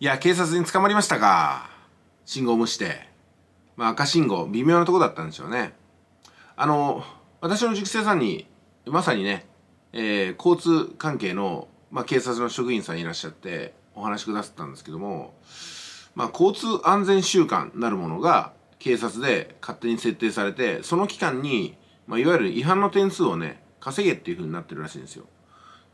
いや、警察に捕まりましたか。信号無視で。まあ、赤信号、微妙なとこだったんでしょうね。あの、私の塾生さんに、まさにね、えー、交通関係の、まあ、警察の職員さんいらっしゃって、お話しくださったんですけども、まあ、交通安全週間なるものが、警察で勝手に設定されて、その期間に、まあ、いわゆる違反の点数をね、稼げっていう風になってるらしいんですよ。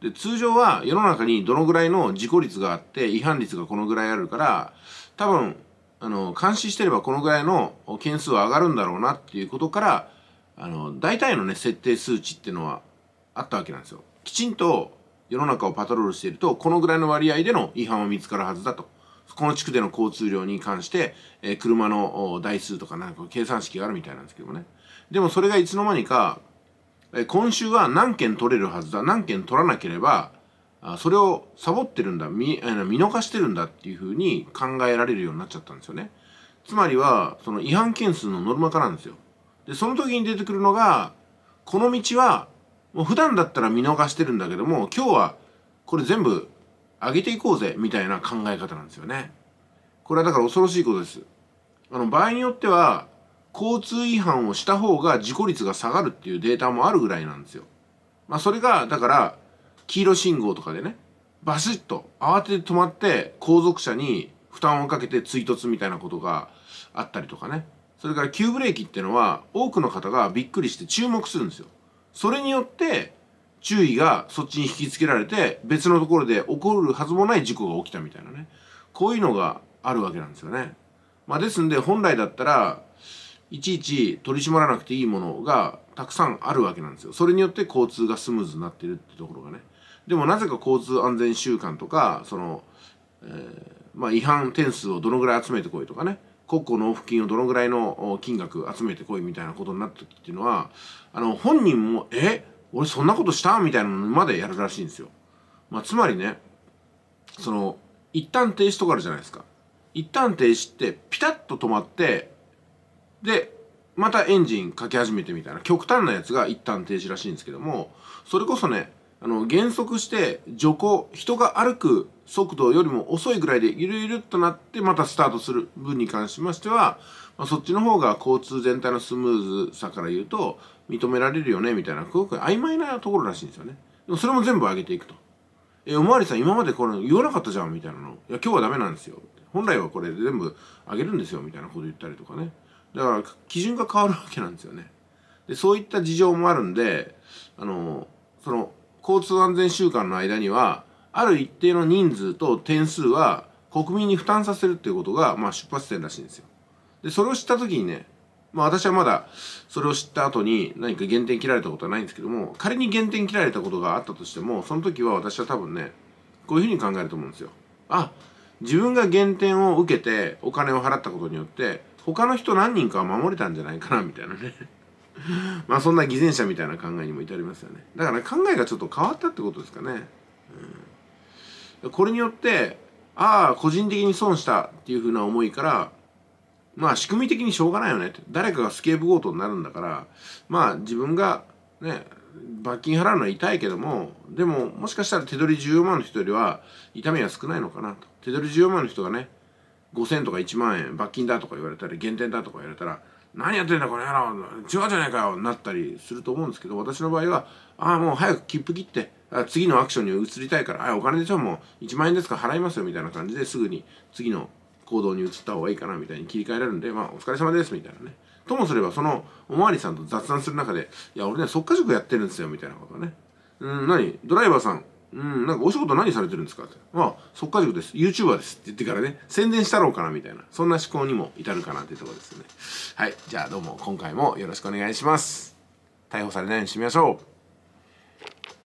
で通常は世の中にどのぐらいの事故率があって違反率がこのぐらいあるから多分あの監視してればこのぐらいの件数は上がるんだろうなっていうことからあの大体のね設定数値っていうのはあったわけなんですよ。きちんと世の中をパトロールしているとこのぐらいの割合での違反は見つかるはずだと。この地区での交通量に関して、えー、車の台数とかなんか計算式があるみたいなんですけどもね。でもそれがいつの間にかえ今週は何件取れるはずだ何件取らなければあそれをサボってるんだ見見逃してるんだっていうふうに考えられるようになっちゃったんですよねつまりはその違反件数のノルマ化なんですよでその時に出てくるのがこの道はもう普段だったら見逃してるんだけども今日はこれ全部上げていこうぜみたいな考え方なんですよねこれはだから恐ろしいことですあの場合によっては交通違反をした方が事故率が下がるっていうデータもあるぐらいなんですよ。まあそれが、だから、黄色信号とかでね、バシッと慌てて止まって後続車に負担をかけて追突みたいなことがあったりとかね。それから急ブレーキってのは多くの方がびっくりして注目するんですよ。それによって注意がそっちに引きつけられて別のところで起こるはずもない事故が起きたみたいなね。こういうのがあるわけなんですよね。まあですんで本来だったらいちいち取り締まらなくていいものがたくさんあるわけなんですよ。それによって交通がスムーズになってるってところがね。でもなぜか交通安全週間とか、その、えー、まあ違反点数をどのぐらい集めてこいとかね、国庫納付金をどのぐらいの金額集めてこいみたいなことになった時っていうのは、あの、本人も、え俺そんなことしたみたいなのまでやるらしいんですよ。まあ、つまりね、その、一旦停止とかあるじゃないですか。一旦停止って、ピタッと止まって、で、またエンジンかけ始めてみたいな極端なやつが一旦停止らしいんですけども、それこそね、あの、減速して徐行、人が歩く速度よりも遅いぐらいでゆるゆるっとなってまたスタートする分に関しましては、まあ、そっちの方が交通全体のスムーズさから言うと認められるよねみたいな、すごく曖昧なところらしいんですよね。でもそれも全部上げていくと。え、おまわりさん今までこれ言わなかったじゃんみたいなの。いや、今日はダメなんですよ。本来はこれ全部上げるんですよみたいなこと言ったりとかね。だから基準が変わるわけなんですよね。で、そういった事情もあるんで、あの、その、交通安全週間の間には、ある一定の人数と点数は国民に負担させるっていうことが、まあ出発点らしいんですよ。で、それを知った時にね、まあ私はまだそれを知った後に何か減点切られたことはないんですけども、仮に減点切られたことがあったとしても、その時は私は多分ね、こういうふうに考えると思うんですよ。あ、自分が減点を受けてお金を払ったことによって、他の人何人かは守れたんじゃないかなみたいなね まあそんな偽善者みたいな考えにも至りますよねだから考えがちょっと変わったってことですかね、うん、これによってああ個人的に損したっていうふうな思いからまあ仕組み的にしょうがないよねって誰かがスケープゴートになるんだからまあ自分がね罰金払うのは痛いけどもでももしかしたら手取り14万の人よりは痛みは少ないのかなと手取り14万の人がね5,000とか1万円罰金だとか言われたり減点だとか言われたら何やってんだこの野郎違うじゃないかよなったりすると思うんですけど私の場合はああもう早く切符切って次のアクションに移りたいからあお金でしょもう1万円ですから払いますよみたいな感じですぐに次の行動に移った方がいいかなみたいに切り替えられるんでまあお疲れ様ですみたいなねともすればそのおまわりさんと雑談する中でいや俺ね即家塾やってるんですよみたいなことねうん何ドライバーさんうん、なんかお仕事何されてるんですかって。まあ、即稼塾です。YouTuber です。って言ってからね、宣伝したろうかなみたいな。そんな思考にも至るかなっていうところですね。はい。じゃあどうも今回もよろしくお願いします。逮捕されないようにしてみましょう。